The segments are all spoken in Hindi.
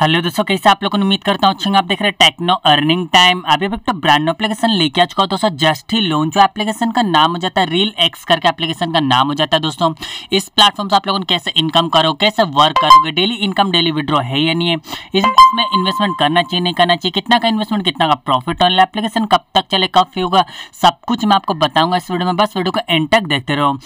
हेलो दोस्तों कैसे आप लोगों को उम्मीद करता हूँ आप देख रहे हैं टेक्नो अर्निंग टाइम अभी एक तो ब्रांड एप्लीकेशन लेके आ चुका हो दोस्तों जस्ट ही लोन जो एप्लीकेशन का नाम हो जाता है रील एक्स करके एप्लीकेशन का नाम हो जाता है दोस्तों इस प्लेटफॉर्म से आप लोगों कैसे इनकम करो कैसे वर्क करोगे डेली इनकम डेली विड्रॉ है या नहीं है इस, इसमें इन्वेस्टमेंट करना चाहिए नहीं करना चाहिए कितना का इन्वेस्टमेंट कितना का प्रॉफिट ऑनलाइन एप्लीकेशन कब तक चले कब फ्री होगा सब कुछ मैं आपको बताऊंगा इस वीडियो में बस वीडियो को एंड तक देखते रहो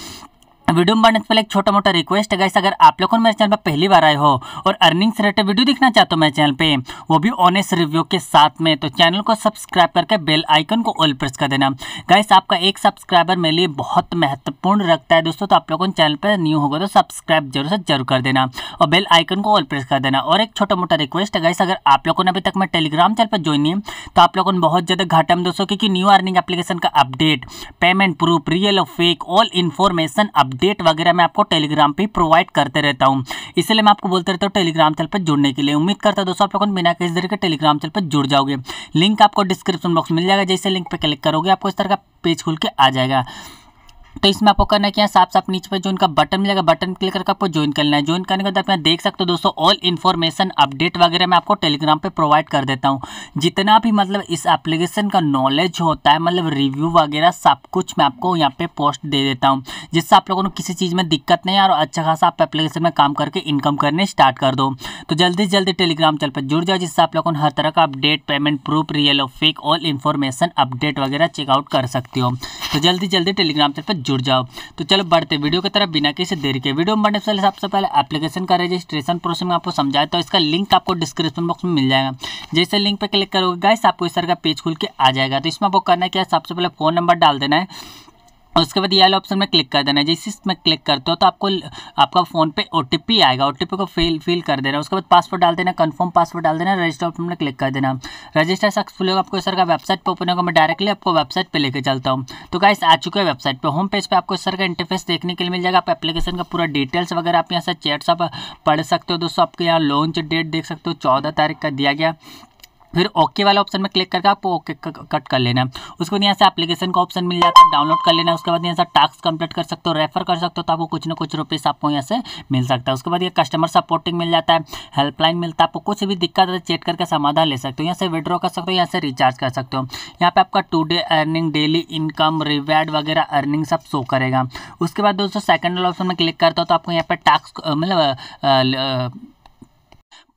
वीडियो में बढ़ने से पहले एक छोटा मोटा रिक्वेस्ट है गाइस अगर आप लोग मेरे चैनल पर पहली बार आए हो और अर्निंग से रिलेटेड वीडियो देखना चाहते हो मेरे चैनल पे वो भी ऑनेस्ट रिव्यू के साथ में तो चैनल को सब्सक्राइब करके बेल आइकन को ऑल प्रेस कर देना गाइस आपका एक सब्सक्राइबर मेरे लिए बहुत महत्वपूर्ण रखता है दोस्तों तो आप लोगों चैनल पर न्यू होगा तो सब्सक्राइब जरूर से जरूर कर देना और बेल आइकन को ऑल प्रेस कर देना और एक छोटा मोटा रिक्वेस्ट है गाइस अगर आप लोगों ने अभी तक मैं टेलीग्राम चैनल पर ज्वाइन नहीं तो आप लोगों ने बहुत ज़्यादा घाटा में दोस्तों क्योंकि न्यू अर्निंग एप्लीकेशन का अपडेट पेमेंट प्रूफ रियल और fake all information update update वगैरह मैं आपको टेलीग्राम पर प्रोवाइड करते रहता हूँ इसलिए मैं आपको बोलते रहता हूँ टेलीग्राम चैनल पर जुड़ने के लिए उम्मीद करता हूँ दोस्तों आप को बिना किसी तरीके टेलीग्राम चैनल पर जुड़ जाओगे लिंक आपको डिस्क्रिप्शन बॉक्स मिल जाएगा जैसे लिंक पर क्लिक करोगे आपको इस तरह का पेज खुल के आ जाएगा तो इसमें आपको करना क्या साफ साफ नीचे पर जो उनका बटन मिलेगा बटन क्लिक करके आपको ज्वाइन कर लेना है ज्वाइन करने के बाद आप देख सकते हो दोस्तों ऑल इन्फॉर्मेशन अपडेट वगैरह मैं आपको टेलीग्राम पर प्रोवाइड कर देता हूँ जितना भी मतलब इस एप्लीकेशन का नॉलेज होता है मतलब रिव्यू वगैरह सब कुछ मैं आपको यहाँ पे पोस्ट दे देता हूँ जिससे आप लोगों को किसी चीज़ में दिक्कत नहीं और अच्छा खासा आप एप्लीकेशन में काम करके इनकम करने स्टार्ट कर दो तो जल्दी जल्दी टेलीग्राम चल पर जुड़ जाओ जिससे आप लोगों को हर तरह का अपडेट पेमेंट प्रूफ रियल और फेक ऑल इन्फॉर्मेशन अपडेट वगैरह चेकआउट कर सकते हो तो जल्दी जल्दी टेलीग्राम चल पर जुड़ जाओ तो चलो बढ़ते वीडियो की तरफ बिना किसी देरी के वीडियो में बढ़ने से सबसे पहले एप्लीकेशन का रजिस्ट्रेशन प्रोसेस में आपको समझाया तो इसका लिंक आपको डिस्क्रिप्शन बॉक्स में मिल जाएगा जैसे लिंक पर क्लिक करोगे गाइस आपको इस तरह का पेज खुल के आ जाएगा तो इसमें आपको करना क्या है सबसे पहले फ़ोन नंबर डाल देना है उसके बाद येलो ऑप्शन में क्लिक कर देना है जैसे इसमें क्लिक करते हो तो आपको आपका फ़ोन पे ओ आएगा ओ को फिल फिल कर देना उसके बाद पासवर्ड डाल देना कंफर्म पासवर्ड डाल देना रजिस्टर ऑप्शन में क्लिक कर देना रजिस्टर सक्सेसफुल होगा आपको सर का वेबसाइट पर ओपन होगा मैं डायरेक्टली आपको वेबसाइट पर लेकर चलता हूँ तो क्या आ चुके हैं वेबसाइट पर होम पेज पर आपको सर का इंटरफेस देखने के लिए मिल जाएगा आप एप्लीकेशन का पूरा डिटेल्स वगैरह आप यहाँ से चैट्स आप पढ़ सकते हो दोस्तों आपके यहाँ लॉन्च डेट देख सकते हो चौदह तारीख का दिया गया फिर ओके वाला ऑप्शन में क्लिक करके आपको ओके कट कर लेना है उसके बाद यहाँ से एप्लीकेशन का ऑप्शन मिल जाता है डाउनलोड कर लेना है उसके बाद यहाँ से टास्क कंप्लीट कर सकते हो रेफर कर सकते हो तो आपको कुछ ना कुछ रुपीस आपको यहाँ से मिल सकता है उसके बाद ये कस्टमर सपोर्टिंग मिल जाता है हेल्पलाइन मिलता है आपको कुछ भी दिक्कत है चेक करके समाधान ले सकते हो यहाँ से विड्रॉ कर सकते हो यहाँ से रिचार्ज कर सकते हो यहाँ पर आपका today earning daily income reward वगैरह अर्निंग सब शो करेगा उसके बाद दोस्तों सेकेंड ऑप्शन में क्लिक करता हो तो आपको यहाँ पर टास्क मतलब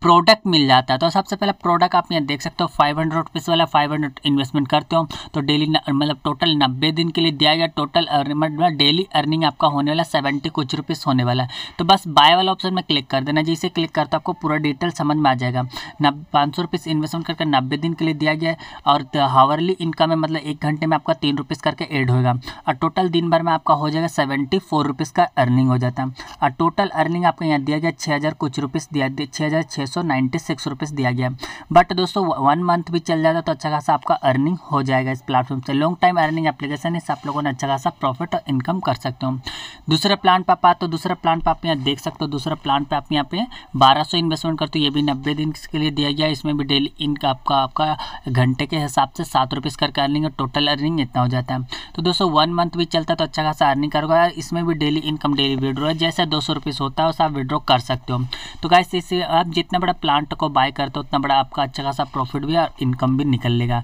प्रोडक्ट मिल जाता है तो सबसे पहला प्रोडक्ट आप यहाँ देख सकते हो फाइव हंड्रेड रुपीज़ वाला फाइव हंड्रेड इन्वेस्टमेंट करते हो तो डेली मतलब टोटल नब्बे दिन के लिए दिया गया टोटल मतलब डेली अर्निंग आपका होने वाला सेवेंटी कुछ रुपीज़ होने वाला है तो बस बाय वाला ऑप्शन में क्लिक कर देना जैसे क्लिक करते आपको पूरा डिटेल समझ में आ जाएगा नब पाँच सौ रुपीज़ इन्वेस्टमेंट करके नब्बे दिन के लिए दिया गया और हावरली इनकम है मतलब एक घंटे में आपका तीन रुपीज़ करके एड होगा और टोटल दिन भर में आपका हो जाएगा सेवेंटी फोर रुपीज़ का अर्निंग हो जाता है और टोटल अर्निंग आपको यहाँ दिया गया छः हज़ार कुछ रुपीज़ दिया छः हज़ार छः सौ दिया गया बट दोस्तों वन मंथ भी चल जाता तो अच्छा खासा आपका अर्निंग हो जाएगा इस प्लेटफॉर्म से लॉन्ग टाइम अर्निंग एप्लीकेशन इससे आप लोगों ने अच्छा खासा प्रॉफिट और इनकम कर सकते हो दूसरा प्लांट पे आप आते हो दूसरा प्लांट पे आप यहाँ देख सकते हो दूसरा प्लांट पे आप यहाँ पे 1200 इन्वेस्टमेंट करते हो ये भी 90 दिन के लिए दिया गया इसमें भी डेली इनका आपका आपका घंटे के हिसाब से सात रुपये इसका अर्निंग टोटल अर्निंग इतना हो जाता है तो दोस्तों वन मंथ भी चलता है तो अच्छा खासा अर्निंग करोगा इसमें भी डेली इनकम डेली विड्रॉ है जैसे दो सौ होता है वैसे आप विड्रो कर सकते हो तो क्या इससे आप जितना बड़ा प्लांट को बाय करते हो उतना बड़ा आपका अच्छा खासा प्रॉफिट भी और इनकम भी निकल लेगा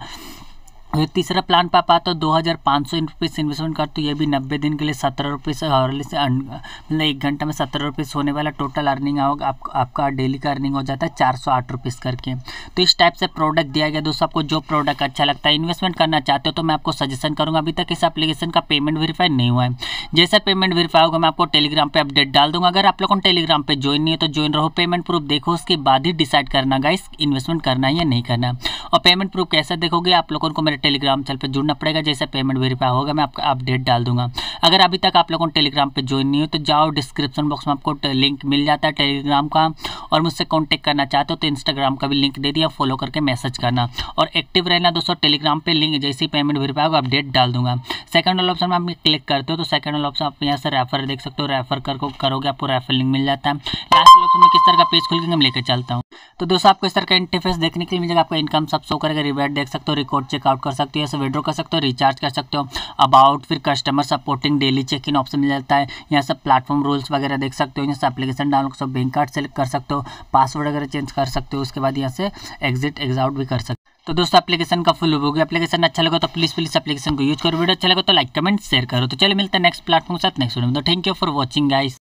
तीसरा प्लान पे आप आते हो दो हज़ार पाँच सौ इन्वेस्टमेंट करते हो ये भी नब्बे दिन के लिए सत्रह से हॉरली से मतलब एक घंटा में सत्रह रुपये होने वाला टोटल अर्निंग आओ आप, आपका डेली का अर्निंग हो जाता है चार सौ आठ रुपीज़ करके तो इस टाइप से प्रोडक्ट दिया गया दोस्तों आपको जो प्रोडक्ट अच्छा लगता है इन्वेस्टमेंट करना चाहते हो तो मैं आपको सजेशन करूँगा अभी तक इस अपलीकेशन का पेमेंट वेरीफाई नहीं हुआ है जैसा पेमेंट वेरीफाई होगा मैं आपको टेलीग्राम पर अपडेट डाल दूँगा अगर आप लोगों को टेलीग्राम पर ज्वाइन नहीं है तो ज्वाइन रहो पेमेंट प्रूफ देखो उसके बाद ही डिसाइड करना गाइस इन्वेस्टमेंट करना है या नहीं करना और पेमेंट प्रूफ कैसे देखोगे आप लोगों को मेरे टेलीग्राम चैनल पर जुड़ना पड़ेगा जैसे पेमेंट वेरीफाई होगा मैं आपका अपडेट डाल दूंगा अगर अभी तक आप लोगों ने टेलीग्राम पर ज्वाइन नहीं हो तो जाओ डिस्क्रिप्शन बॉक्स में आपको लिंक मिल जाता है टेलीग्राम का और मुझसे कॉन्टेक्ट करना चाहते हो तो इंस्टाग्राम का भी लिंक दे दिया फॉलो करके मैसेज करना और एक्टिव रहना दोस्तों टेलीग्राम पर लिंक जैसे ही पेमेंट भी होगा अपडेट डाल दूंगा सेकंड वाला ऑप्शन में आप क्लिक करते हो तो सेकंड वाला ऑप्शन आप यहाँ से रेफर देख सकते हो रेफर कर करोगे आपको रेफर लिंक मिल जाता है लास्ट ऑप्शन में किस तरह का पेज खुल के मैं लेकर चलता हूँ तो दोस्तों आपको इस तरह का इंटरफेस देखने के लिए मिलेगा आपको इनकम सब शो करेगा रिवेट देख सकते हो रिकॉर्ड चेकआउट कर सकते हो या विड्रो कर सकते हो रिचार्ज कर सकते हो अबाउट फिर customer support setting daily check in option मिल जाता है यहाँ सब प्लेटफॉर्म रूल्स वगैरह देख सकते हो यहाँ से अपलीकेशन डाउनलोड कर सब बैंक कार्ड सेलेक्ट कर सकते हो पासवर्ड वगैरह चेंज कर सकते हो उसके बाद यहाँ से एग्जिट एग्जाउट भी कर सकते हो तो दोस्तों एप्लीकेशन का फुल होगी एप्लीकेशन अच्छा लगा तो प्लीज़ प्लीज़ एप्लीकेशन को यूज करो वीडियो अच्छा लगा तो लाइक कमेंट शेयर करो तो चलिए मिलते हैं नेक्स्ट प्लेटफॉर्म के साथ नेक्स्ट वीडियो में तो thank you for watching guys